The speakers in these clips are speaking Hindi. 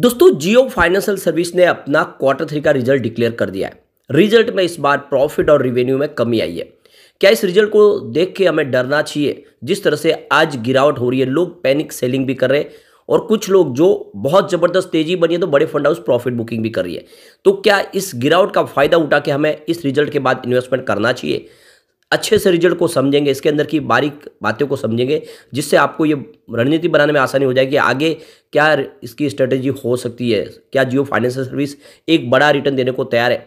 दोस्तों जियो फाइनेंशियल सर्विस ने अपना क्वार्टर थ्री का रिजल्ट डिक्लेयर कर दिया है रिजल्ट में इस बार प्रॉफिट और रिवेन्यू में कमी आई है क्या इस रिजल्ट को देख के हमें डरना चाहिए जिस तरह से आज गिरावट हो रही है लोग पैनिक सेलिंग भी कर रहे हैं और कुछ लोग जो बहुत ज़बरदस्त तेजी बनी है तो बड़े फंड हाउस प्रॉफिट बुकिंग भी कर रही है तो क्या इस गिरावट का फायदा उठा के हमें इस रिजल्ट के बाद इन्वेस्टमेंट करना चाहिए अच्छे से रिजल्ट को समझेंगे इसके अंदर की बारीक बातों को समझेंगे जिससे आपको ये रणनीति बनाने में आसानी हो जाएगी आगे क्या इसकी स्ट्रेटेजी हो सकती है क्या जियो फाइनेंशियल सर्विस एक बड़ा रिटर्न देने को तैयार है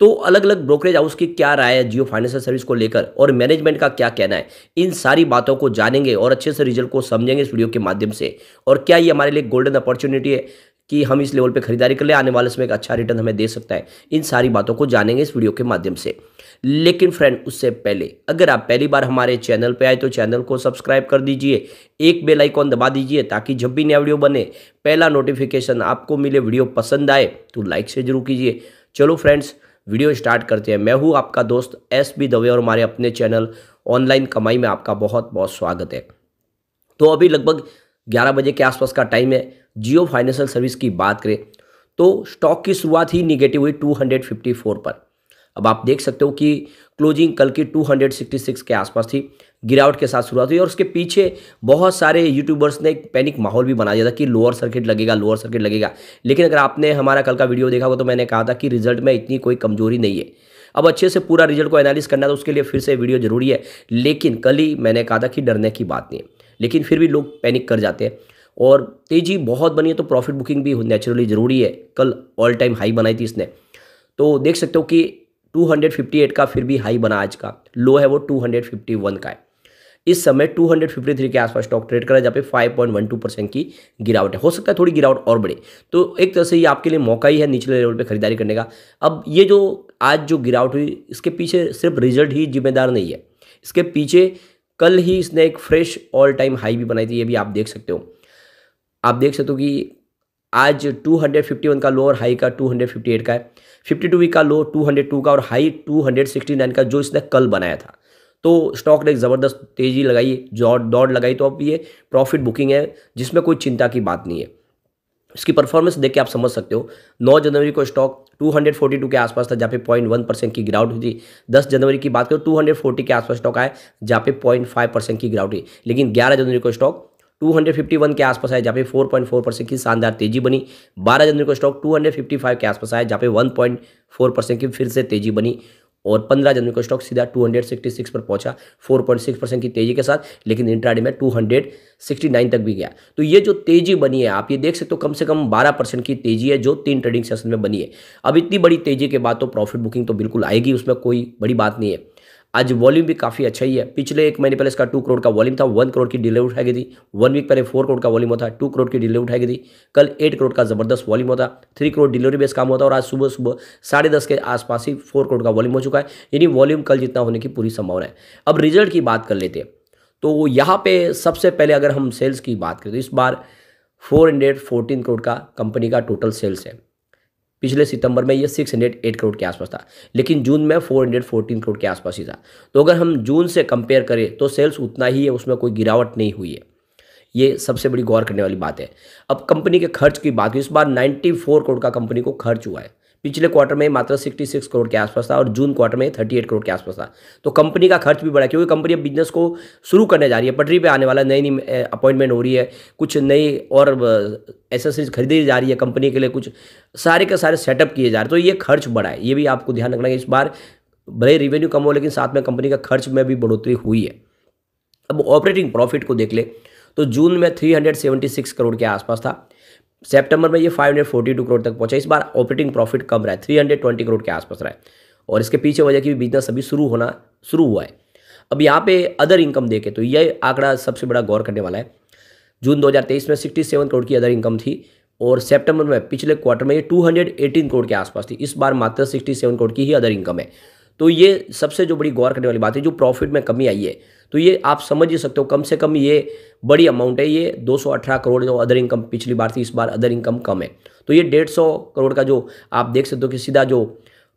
तो अलग अलग ब्रोकरेज हाउस की क्या राय है जियो फाइनेंशियल सर्विस को लेकर और मैनेजमेंट का क्या कहना है इन सारी बातों को जानेंगे और अच्छे से रिजल्ट को समझेंगे इस वीडियो के माध्यम से और क्या ये हमारे लिए गोल्डन अपॉर्चुनिटी है कि हम इस लेवल पे खरीदारी कर ले आने वाले समय एक अच्छा रिटर्न हमें दे सकता है इन सारी बातों को जानेंगे इस वीडियो के माध्यम से लेकिन फ्रेंड उससे पहले अगर आप पहली बार हमारे चैनल पे आए तो चैनल को सब्सक्राइब कर दीजिए एक बेल आइकॉन दबा दीजिए ताकि जब भी नया वीडियो बने पहला नोटिफिकेशन आपको मिले वीडियो पसंद आए तो लाइक से जरूर कीजिए चलो फ्रेंड्स वीडियो स्टार्ट करते हैं मैं हूँ आपका दोस्त एस बी दवे और हमारे अपने चैनल ऑनलाइन कमाई में आपका बहुत बहुत स्वागत है तो अभी लगभग ग्यारह बजे के आसपास का टाइम है जियो फाइनेंशियल सर्विस की बात करें तो स्टॉक की शुरुआत ही निगेटिव हुई 254 पर अब आप देख सकते हो कि क्लोजिंग कल की 266 के आसपास थी गिरावट के साथ शुरुआत हुई और उसके पीछे बहुत सारे यूट्यूबर्स ने एक पैनिक माहौल भी बना दिया था कि लोअर सर्किट लगेगा लोअर सर्किट लगेगा लेकिन अगर आपने हमारा कल का वीडियो देखा हो तो मैंने कहा था कि रिजल्ट में इतनी कोई कमजोरी नहीं है अब अच्छे से पूरा रिजल्ट को एनालिस करना था तो उसके लिए फिर से वीडियो जरूरी है लेकिन कल ही मैंने कहा था कि डरने की बात नहीं है लेकिन फिर भी लोग पैनिक कर जाते हैं और तेज़ी बहुत बनी है तो प्रॉफिट बुकिंग भी नेचुरली ज़रूरी है कल ऑल टाइम हाई बनाई थी इसने तो देख सकते हो कि 258 का फिर भी हाई बना आज का लो है वो 251 का है इस समय 253 के आसपास स्टॉक ट्रेड करा जहाँ पे 5.12 परसेंट की गिरावट है हो सकता है थोड़ी गिरावट और बढ़े तो एक तरह से ये आपके लिए मौका ही है निचले लेवल पे खरीदारी करने का अब ये जो आज जो गिरावट हुई इसके पीछे सिर्फ रिजल्ट ही जिम्मेदार नहीं है इसके पीछे कल ही इसने एक फ्रेश ऑल टाइम हाई भी बनाई थी ये भी आप देख सकते हो आप देख सकते हो कि आज 251 का लो और हाई का 258 का है 52 वीक का लो 202 का और हाई 269 का जो इसने कल बनाया था तो स्टॉक ने एक ज़बरदस्त तेज़ी लगाई दौड़ दौड़ लगाई तो अब ये प्रॉफिट बुकिंग है जिसमें कोई चिंता की बात नहीं है इसकी परफॉर्मेंस देख के आप समझ सकते हो 9 जनवरी को स्टॉक 242 के आसपास था जहाँ पे पॉइंट वन परसेंट की गिरावट हुई थी 10 जनवरी की बात करो 240 के आसपास स्टॉक आया जहाँ पे पॉइंट फाइव परसेंट की गिरावट हुई लेकिन 11 जनवरी को स्टॉक 251 के आसपास आया जहाँ पे 4.4 परसेंट की शानदार तेजी बनी 12 जनवरी को स्टॉक 255 के आसपास आया जहाँ पे 1.4 परसेंट की फिर से तेजी बनी और 15 जनवरी को स्टॉक सीधा 266 पर पहुंचा 4.6 परसेंट की तेजी के साथ लेकिन इंट्राडे में 269 तक भी गया तो ये जो तेजी बनी है आप ये देख सकते हो कम से कम 12 परसेंट की तेजी है जो तीन ट्रेडिंग सेशन में बनी है अब इतनी बड़ी तेजी के बाद तो प्रॉफिट बुकिंग तो बिल्कुल आएगी उसमें कोई बड़ी बात नहीं है आज वॉल्यूम भी काफ़ी अच्छा ही है पिछले एक महीने पहले इसका टू करोड़ का वॉल्यूम था वन करोड़ की डीलर उठाई गई थी वन वीक पहले फोर करोड़ का वॉल्यूम होता टू करोड़ की डिले उठाई गई थी कल एट करोड़ का ज़बरदस्त वॉल्यूम होता थ्री करोड़ डिलीवरी बेस काम होता और आज सुबह सुबह साढ़े दस के आसपास ही फोर करोड़ का वॉल्यूम हो चुका है यानी वॉल्यूम कल जितना होने की पूरी संभावना है अब रिजल्ट की बात कर लेते हैं तो यहाँ पे सबसे पहले अगर हम सेल्स की बात करें तो इस बार 414 करोड़ का कंपनी का टोटल सेल्स है पिछले सितंबर में ये 608 करोड़ के आसपास था लेकिन जून में 414 करोड़ के आसपास ही था तो अगर हम जून से कंपेयर करें तो सेल्स उतना ही है उसमें कोई गिरावट नहीं हुई है ये सबसे बड़ी गौर करने वाली बात है अब कंपनी के खर्च की बात इस बार 94 करोड़ का कंपनी को खर्च हुआ है पिछले क्वार्टर में मात्र 66 करोड़ के आसपास था और जून क्वार्टर में 38 करोड़ के आसपास था तो कंपनी का खर्च भी बढ़ा क्योंकि कंपनी अब बिजनेस को शुरू करने जा रही है पटरी पे आने वाला नई नई अपॉइंटमेंट हो रही है कुछ नई और एसेसरीज खरीदी जा रही है कंपनी के लिए कुछ सारे के सारे सेटअप किए जा रहे तो ये खर्च बढ़ा है ये भी आपको ध्यान रखना है इस बार भले रेवेन्यू कम हो लेकिन साथ में कंपनी का खर्च में भी बढ़ोतरी हुई है अब ऑपरेटिंग प्रॉफिट को देख ले तो जून में 376 करोड़ के आसपास था सेप्टेम्बर में ये 542 करोड़ तक पहुंचा इस बार ऑपरेटिंग प्रॉफिट कम रहा है 320 करोड़ के आसपास रहा है और इसके पीछे वजह की बिजनेस अभी शुरू होना शुरू हुआ है अब यहाँ पे अदर इनकम देखें तो यह आंकड़ा सबसे बड़ा गौर करने वाला है जून 2023 में 67 करोड़ की अदर इनकम थी और सेप्टेम्बर में पिछले क्वार्टर में ये टू करोड़ के आसपास थी इस बार मात्र सिक्सटी करोड़ की ही अदर इनकम है तो ये सबसे जो बड़ी गौर करने वाली बात है जो प्रॉफिट में कमी आई है तो ये आप समझ ही सकते हो कम से कम ये बड़ी अमाउंट है ये 218 करोड़ जो अदर इनकम पिछली बार थी इस बार अदर इनकम कम है तो ये 150 करोड़ का जो आप देख सकते हो कि सीधा जो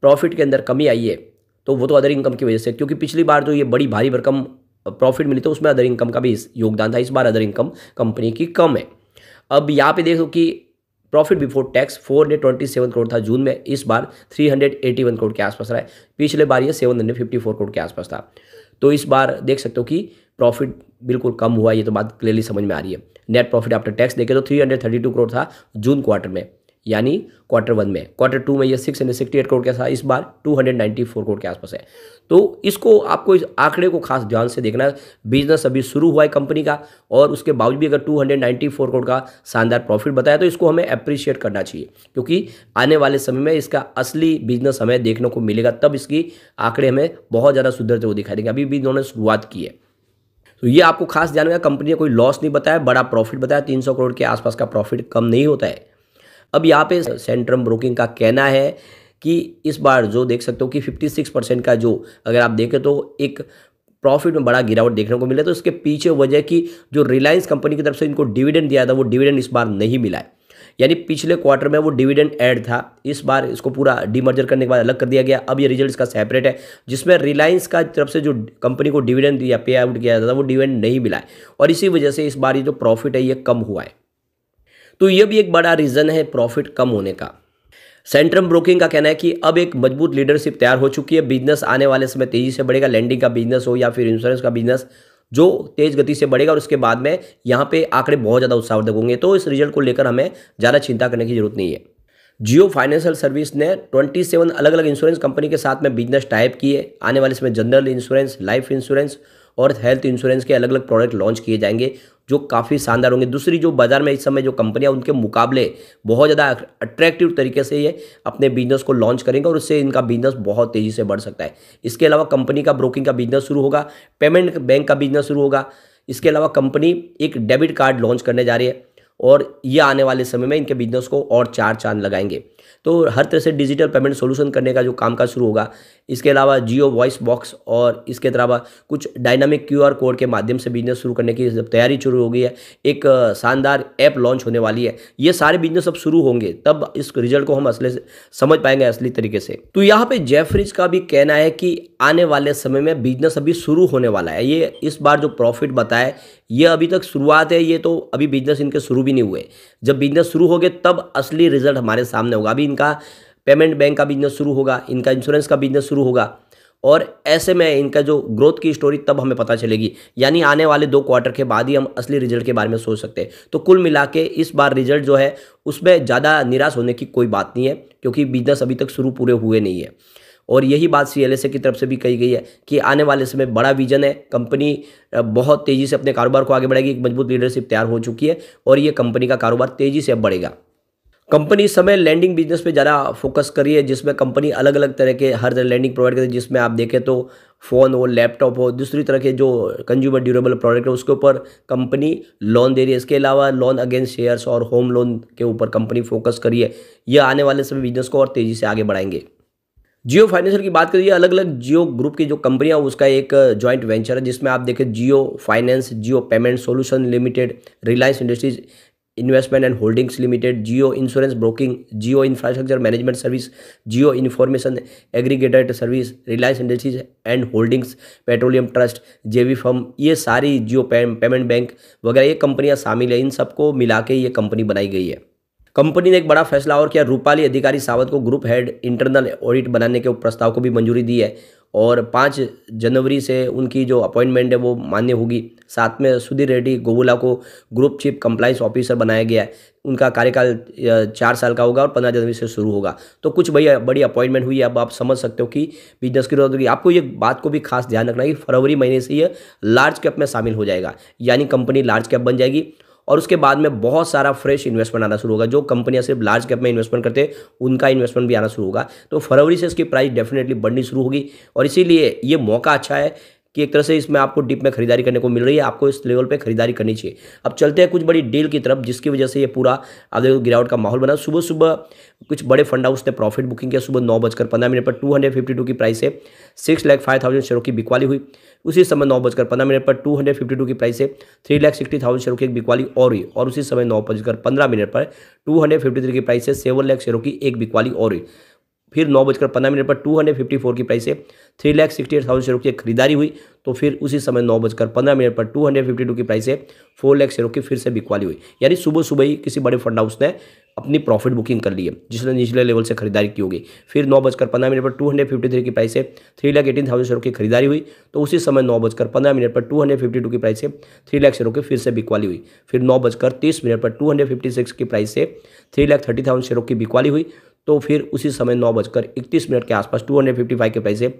प्रॉफिट के अंदर कमी आई है तो वो तो अदर इनकम की वजह से क्योंकि पिछली बार जो ये बड़ी भारी भरकम प्रॉफिट मिली तो उसमें अदर इनकम का भी योगदान था इस बार अदर इनकम कंपनी की कम है अब यहाँ पे देखो कि profit before tax four hundred twenty seven crore था जून में इस बार three hundred eighty one crore के आसपास रहा है पिछले बार ये seven hundred fifty four crore के आसपास था तो इस बार देख सकते हो कि प्रॉफिट बिल्कुल कम हुआ ये तो बात क्लियरली समझ में आ रही है नेट प्रॉफिट आफ्टर टैक्स देखें तो three hundred thirty two crore था जून क्वार्टर में यानी क्वार्टर वन में क्वार्टर टू में ये six hundred sixty eight crore के साथ इस बार two hundred ninety four crore के आसपास है तो इसको आपको इस आंकड़े को खास ध्यान से देखना है बिजनेस अभी शुरू हुआ है कंपनी का और उसके बावजूद भी अगर two hundred ninety four crore का शानदार प्रॉफिट बताया तो इसको हमें अप्रिशिएट करना चाहिए क्योंकि आने वाले समय में इसका असली बिजनेस हमें देखने को मिलेगा तब इसकी आंकड़े हमें बहुत ज़्यादा सुधरते हुए दिखाई देंगे अभी भी इन्होंने शुरुआत की है तो ये आपको खास ध्यान रखना कंपनी ने कोई लॉस नहीं बताया बड़ा प्रॉफिट बताया सौ करोड़ के आसपास का प्रॉफिट कम नहीं होता है अब यहाँ पे सेंट्रम ब्रोकिंग का कहना है कि इस बार जो देख सकते हो कि 56 परसेंट का जो अगर आप देखें तो एक प्रॉफिट में बड़ा गिरावट देखने को मिला तो इसके पीछे वजह कि जो रिलायंस कंपनी की तरफ से इनको डिविडेंड दिया था वो डिविडेंड इस बार नहीं मिला है यानी पिछले क्वार्टर में वो डिविडेंड ऐड था इस बार इसको पूरा डीमर्जर करने के बाद अलग कर दिया गया अब ये रिजल्ट इसका सेपरेट है जिसमें रिलायंस का तरफ से जो कंपनी को डिविडेंड दिया पे आउट किया जाता था वो डिविडेंड नहीं मिला है और इसी वजह से इस बार ये जो प्रॉफिट है ये कम हुआ है तो यह भी एक बड़ा रीज़न है प्रॉफिट कम होने का सेंट्रम ब्रोकिंग का कहना है कि अब एक मजबूत लीडरशिप तैयार हो चुकी है बिजनेस आने वाले समय तेज़ी से बढ़ेगा लैंडिंग का बिजनेस हो या फिर इंश्योरेंस का बिजनेस जो तेज़ गति से बढ़ेगा और उसके बाद में यहाँ पे आंकड़े बहुत ज़्यादा उत्साहवर्धक होंगे तो इस रिजल्ट को लेकर हमें ज़्यादा चिंता करने की जरूरत नहीं है जियो फाइनेंशियल सर्विस ने 27 अलग अलग इंश्योरेंस कंपनी के साथ में बिजनेस टाइप किए आने वाले समय जनरल इंश्योरेंस लाइफ इंश्योरेंस और हेल्थ इंश्योरेंस के अलग अलग प्रोडक्ट लॉन्च किए जाएंगे जो काफ़ी शानदार होंगे दूसरी जो बाज़ार में इस समय जो कंपनियां उनके मुकाबले बहुत ज़्यादा अट्रैक्टिव तरीके से ये अपने बिजनेस को लॉन्च करेंगे और उससे इनका बिजनेस बहुत तेज़ी से बढ़ सकता है इसके अलावा कंपनी का ब्रोकिंग का बिजनेस शुरू होगा पेमेंट बैंक का बिजनेस शुरू होगा इसके अलावा कंपनी एक डेबिट कार्ड लॉन्च करने जा रही है और ये आने वाले समय में इनके बिजनेस को और चार चांद लगाएंगे तो हर तरह से डिजिटल पेमेंट सोल्यूशन करने का जो काम शुरू होगा इसके अलावा जियो वॉइस बॉक्स और इसके अलावा कुछ डायनामिक क्यू कोड के माध्यम से बिजनेस शुरू करने की जब तैयारी शुरू हो गई है एक शानदार ऐप लॉन्च होने वाली है ये सारे बिजनेस अब शुरू होंगे तब इस रिजल्ट को हम असले समझ पाएंगे असली तरीके से तो यहाँ पे जेफ्रिज का भी कहना है कि आने वाले समय में बिजनेस अभी शुरू होने वाला है ये इस बार जो प्रॉफिट बताए ये अभी तक शुरुआत है ये तो अभी बिजनेस इनके शुरू भी नहीं हुए जब बिजनेस शुरू हो गए तब असली रिजल्ट हमारे सामने होगा अभी इनका पेमेंट बैंक का बिजनेस शुरू होगा इनका इंश्योरेंस का बिजनेस शुरू होगा और ऐसे में इनका जो ग्रोथ की स्टोरी तब हमें पता चलेगी यानी आने वाले दो क्वार्टर के बाद ही हम असली रिजल्ट के बारे में सोच सकते हैं तो कुल मिला इस बार रिजल्ट जो है उसमें ज़्यादा निराश होने की कोई बात नहीं है क्योंकि बिजनेस अभी तक शुरू पूरे हुए नहीं है और यही बात सी एल की तरफ से भी कही गई है कि आने वाले समय बड़ा विजन है कंपनी बहुत तेज़ी से अपने कारोबार को आगे बढ़ाएगी एक मजबूत लीडरशिप तैयार हो चुकी है और ये कंपनी का कारोबार तेज़ी से अब बढ़ेगा कंपनी इस समय लैंडिंग बिजनेस पे ज़्यादा फोकस रही है जिसमें कंपनी अलग अलग तरह के हर लैंडिंग प्रोवाइड करती है जिसमें आप देखें तो फ़ोन हो लैपटॉप हो दूसरी तरह के जो कंज्यूमर ड्यूरेबल प्रोडक्ट है उसके ऊपर कंपनी लोन दे रही है इसके अलावा लोन अगेंस्ट शेयर्स और होम लोन के ऊपर कंपनी फोकस करिए है यह आने वाले समय बिजनेस को और तेज़ी से आगे बढ़ाएंगे जियो फाइनेंशियल की बात करिए अलग अलग जियो ग्रुप की जो कंपनियां उसका एक जॉइंट वेंचर है जिसमें आप देखें Jio finance Jio payment solution limited Reliance Industries investment and holdings limited Jio insurance broking Jio infrastructure management service Jio information aggregated service Reliance Industries and holdings petroleum trust वी फर्म ये सारी जियो पेमेंट बैंक वगैरह ये कंपनियाँ शामिल हैं इन सबको मिला के ये कंपनी बनाई गई है कंपनी ने एक बड़ा फैसला और किया रूपाली अधिकारी सावंत को ग्रुप हेड इंटरनल ऑडिट बनाने के प्रस्ताव को भी मंजूरी दी है और पाँच जनवरी से उनकी जो अपॉइंटमेंट है वो मान्य होगी साथ में सुधीर रेड्डी गोगुला को ग्रुप चीफ कंप्लाइंस ऑफिसर बनाया गया है उनका कार्यकाल चार साल का होगा और पंद्रह जनवरी से शुरू होगा तो कुछ भैया बड़ी अपॉइंटमेंट हुई है अब आप समझ सकते हो कि बिजनेस की जरूरत होगी आपको ये बात को भी खास ध्यान रखना है कि फरवरी महीने से ये लार्ज कैप में शामिल हो जाएगा यानी कंपनी लार्ज कैप बन जाएगी और उसके बाद में बहुत सारा फ्रेश इन्वेस्टमेंट आना शुरू होगा जो कंपनियां सिर्फ लार्ज कैप में इन्वेस्टमेंट करते हैं उनका इन्वेस्टमेंट भी आना शुरू होगा तो फरवरी से इसकी प्राइस डेफिनेटली बढ़नी शुरू होगी और इसीलिए ये मौका अच्छा है कि एक तरह से इसमें आपको डिप में खरीदारी करने को मिल रही है आपको इस लेवल पे खरीदारी करनी चाहिए अब चलते हैं कुछ बड़ी डील की तरफ जिसकी वजह से ये पूरा आप देखो गिरावट का माहौल बना सुबह सुबह कुछ बड़े फंड हाउस ने प्रॉफिट बुकिंग किया सुबह नौ बजकर पंद्रह मिनट पर टू हंड्रेड फिफ्टी टू की प्राइस है सिक्स लाख फाइव थाउजेंड शेयरों की बिकवाली हुई उसी समय नौ बजकर पंद्रह मिनट पर टू हंड्रेड फिफ्टी टू की प्राइस है थ्री लाख सिक्सटी थाउजेंड शेयरों की एक बिकवाली और हुई और उसी समय नौ बजकर पंद्रह मिनट पर टू हंड्रेड फिफ्टी थ्री की प्राइस है सेवन लाख शेयरों की एक बिकवाली और हुई फिर नौ बजकर पंद्रह मिनट पर टू हंड्रेड फिफ्टी फोर की प्राइस से three lakh sixty eight thousand शेयरों की खरीदारी हुई तो फिर उसी समय नौ बजकर पंद्रह मिनट पर टू हंड्रेड फिफ्टी टू की प्राइस से फोर लाख शेयरों की फिर से बिकवाली हुई यानी सुबह सुबह ही किसी बड़े फंड हाउस ने अपनी प्रॉफिट बुकिंग कर ली है जिसने निचले लेवल से खरीदारी की होगी फिर नौ बजकर पंद्रह मिनट पर टू हंड्रेड फिफ्टी थ्री की प्राइस से थ्री लाख एटीन थाउजेंड शेयरों की खरीदारी हुई तो उसी समय नौ बजकर पंद्रह मिनट पर टू हंड्रेड फिफ्टी टू की प्राइस से थ्री लाख शेयरों की फिर से बिकवाली हुई फिर नौ बजकर तीस मिनट पर टू हंड्रेड फिफ्टी सिक्स की प्राइस से थ्री लाख थर्टी थाउजेंड शेयरों की बिकवाली हुई तो फिर उसी समय नौ बजकर इकतीस मिनट के आसपास टू हंड्रेड फिफ्टी फाइव के प्राइस से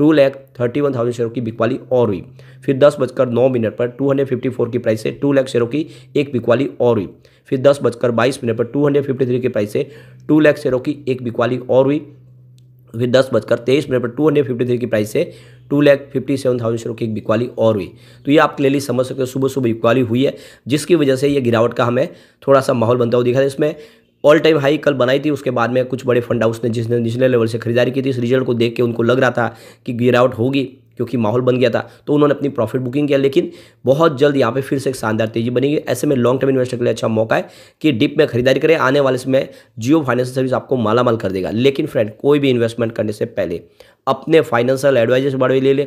two lakh thirty one thousand शेयरों की बिकवाली और हुई फिर दस बजकर नौ मिनट पर टू हंड्रेड फिफ्टी फोर की प्राइस से टू लैख शेयरों की एक बिकवाली और हुई फिर दस बजकर बाईस मिनट पर टू हंड्रेड फिफ्टी थ्री की प्राइस से टू लैख शेयरों की एक बिकवाली और हुई फिर दस बजकर तेईस मिनट पर टू हंड्रेड फिफ्टी थ्री की प्राइस से two lakh fifty seven thousand share की एक बिकवाली और हुई तो ये आप क्लियरली समझ सकते हो सुबह सुबह बिकवाली हुई है जिसकी वजह से ये गिरावट का हमें थोड़ा सा माहौल बनता हुआ दिखा इसमें ऑल टाइम हाई कल बनाई थी उसके बाद में कुछ बड़े फंड हाउस ने जिसने निचले लेवल से खरीदारी की थी इस रिजल्ट को देख के उनको लग रहा था कि गिरावट होगी क्योंकि माहौल बन गया था तो उन्होंने अपनी प्रॉफिट बुकिंग किया लेकिन बहुत जल्द यहाँ पे फिर से एक शानदार तेजी बनेगी ऐसे में लॉन्ग टर्म इन्वेस्टर के लिए अच्छा मौका है कि डिप में खरीदारी करें आने वाले समय जियो फाइनेंशियल सर्विस आपको मालामाल कर देगा लेकिन फ्रेंड कोई भी इन्वेस्टमेंट करने से पहले अपने फाइनेंशियल एडवाइजर से बड़े ले लें